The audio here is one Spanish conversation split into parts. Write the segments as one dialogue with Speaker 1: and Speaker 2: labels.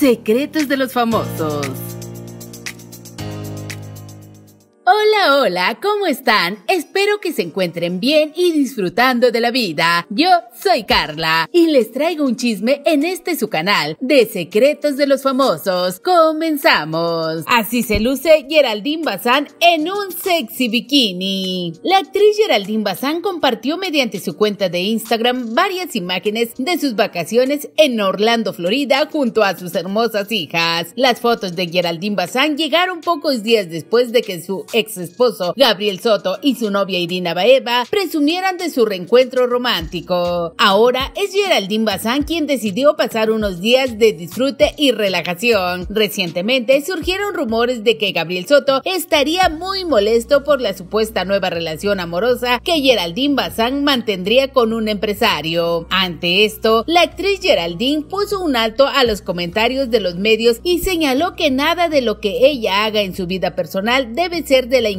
Speaker 1: Secretos de los famosos. hola, ¿cómo están? Espero que se encuentren bien y disfrutando de la vida. Yo soy Carla y les traigo un chisme en este su canal de Secretos de los Famosos. Comenzamos. Así se luce Geraldine Bazán en un sexy bikini. La actriz Geraldine Bazán compartió mediante su cuenta de Instagram varias imágenes de sus vacaciones en Orlando, Florida, junto a sus hermosas hijas. Las fotos de Geraldine Bazán llegaron pocos días después de que su ex esposo Gabriel Soto y su novia Irina Baeva presumieran de su reencuentro romántico. Ahora es Geraldine Bazán quien decidió pasar unos días de disfrute y relajación. Recientemente surgieron rumores de que Gabriel Soto estaría muy molesto por la supuesta nueva relación amorosa que Geraldine Bazán mantendría con un empresario. Ante esto, la actriz Geraldine puso un alto a los comentarios de los medios y señaló que nada de lo que ella haga en su vida personal debe ser de la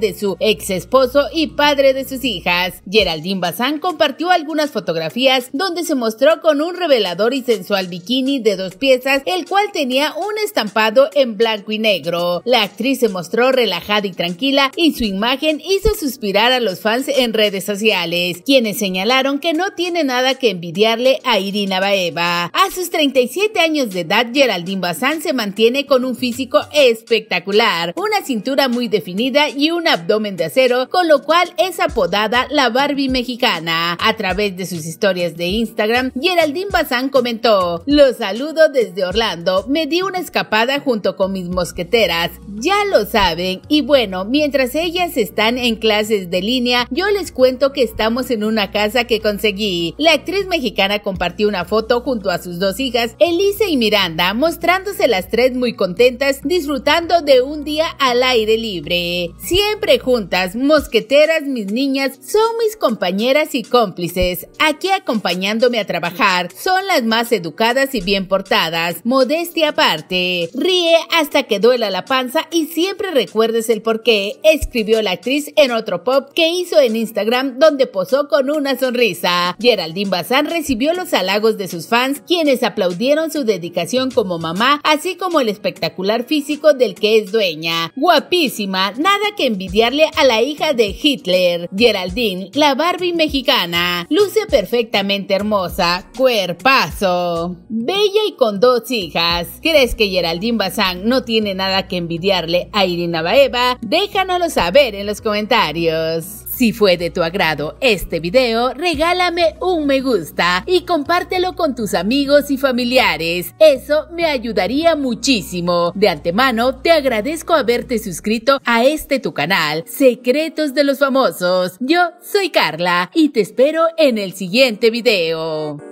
Speaker 1: de su ex esposo y padre de sus hijas. Geraldine Bazán compartió algunas fotografías donde se mostró con un revelador y sensual bikini de dos piezas, el cual tenía un estampado en blanco y negro. La actriz se mostró relajada y tranquila y su imagen hizo suspirar a los fans en redes sociales, quienes señalaron que no tiene nada que envidiarle a Irina Baeva. A sus 37 años de edad, Geraldine Bazán se mantiene con un físico espectacular, una cintura muy definida y un abdomen de acero, con lo cual es apodada la Barbie mexicana. A través de sus historias de Instagram, Geraldine Bazán comentó, los saludo desde Orlando, me di una escapada junto con mis mosqueteras, ya lo saben, y bueno, mientras ellas están en clases de línea, yo les cuento que estamos en una casa que conseguí. La actriz mexicana compartió una foto junto a sus dos hijas, Elisa y Miranda, mostrándose las tres muy contentas, disfrutando de un día al aire libre. Siempre juntas, mosqueteras, mis niñas, son mis compañeras y cómplices. Aquí acompañándome a trabajar, son las más educadas y bien portadas, modestia aparte. Ríe hasta que duela la panza y siempre recuerdes el porqué, escribió la actriz en otro pop que hizo en Instagram donde posó con una sonrisa. Geraldine Bazán recibió los halagos de sus fans, quienes aplaudieron su dedicación como mamá, así como el espectacular físico del que es dueña. Guapísima, nada que envidiarle a la hija de Hitler, Geraldine, la Barbie mexicana. Luce perfectamente hermosa, cuerpazo, bella y con dos hijas. ¿Crees que Geraldine Bazán no tiene nada que envidiarle a Irina Baeva? Déjanoslo saber en los comentarios. Si fue de tu agrado este video, regálame un me gusta y compártelo con tus amigos y familiares. Eso me ayudaría muchísimo. De antemano, te agradezco haberte suscrito a este tu canal, Secretos de los Famosos. Yo soy Carla y te espero en el siguiente video.